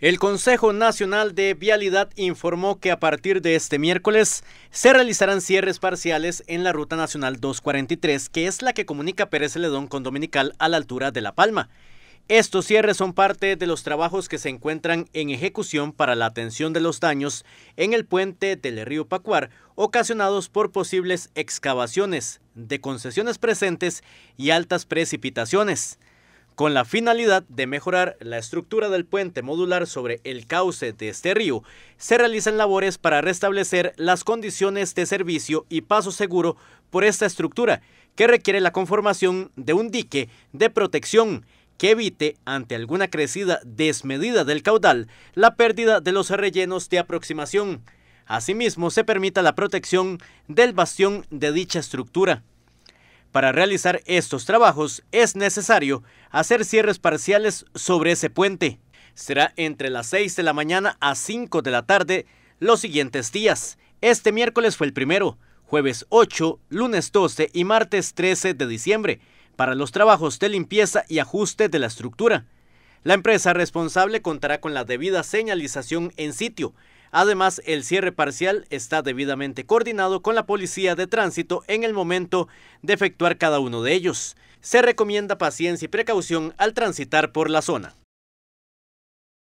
El Consejo Nacional de Vialidad informó que a partir de este miércoles se realizarán cierres parciales en la Ruta Nacional 243, que es la que comunica Pérez Ledón con Dominical a la altura de La Palma. Estos cierres son parte de los trabajos que se encuentran en ejecución para la atención de los daños en el puente del río Pacuar, ocasionados por posibles excavaciones de concesiones presentes y altas precipitaciones con la finalidad de mejorar la estructura del puente modular sobre el cauce de este río, se realizan labores para restablecer las condiciones de servicio y paso seguro por esta estructura, que requiere la conformación de un dique de protección que evite, ante alguna crecida desmedida del caudal, la pérdida de los rellenos de aproximación. Asimismo, se permita la protección del bastión de dicha estructura. Para realizar estos trabajos es necesario hacer cierres parciales sobre ese puente. Será entre las 6 de la mañana a 5 de la tarde los siguientes días. Este miércoles fue el primero, jueves 8, lunes 12 y martes 13 de diciembre para los trabajos de limpieza y ajuste de la estructura. La empresa responsable contará con la debida señalización en sitio Además, el cierre parcial está debidamente coordinado con la policía de tránsito en el momento de efectuar cada uno de ellos. Se recomienda paciencia y precaución al transitar por la zona.